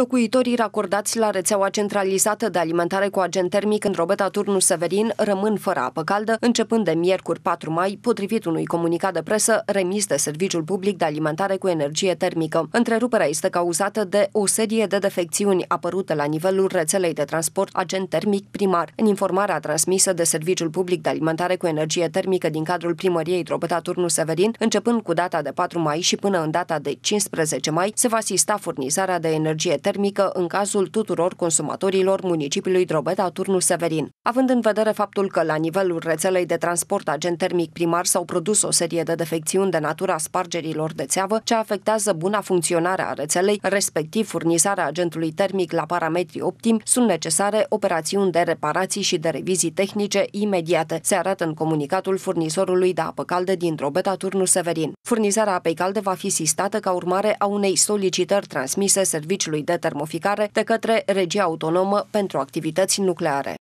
Locuitorii racordați la rețeaua centralizată de alimentare cu agent termic în Robeta Turnu Severin rămân fără apă caldă, începând de miercuri 4 mai, potrivit unui comunicat de presă remis de Serviciul Public de Alimentare cu Energie Termică. Întreruperea este cauzată de o serie de defecțiuni apărute la nivelul rețelei de transport agent termic primar. În informarea transmisă de Serviciul Public de Alimentare cu Energie Termică din cadrul primăriei Robeta Turnu Severin, începând cu data de 4 mai și până în data de 15 mai, se va asista furnizarea de energie termică în cazul tuturor consumatorilor municipiului Drobeta, Turnul Severin. Având în vedere faptul că la nivelul rețelei de transport agent termic primar s-au produs o serie de defecțiuni de natura spargerilor de țeavă, ce afectează buna funcționare a rețelei, respectiv furnizarea agentului termic la parametri optim, sunt necesare operațiuni de reparații și de revizii tehnice imediate, se arată în comunicatul furnizorului de apă caldă din Drobeta, Turnul Severin. Furnizarea apei calde va fi sistată ca urmare a unei solicitări transmise serviciului de de termoficare de către regia autonomă pentru activități nucleare.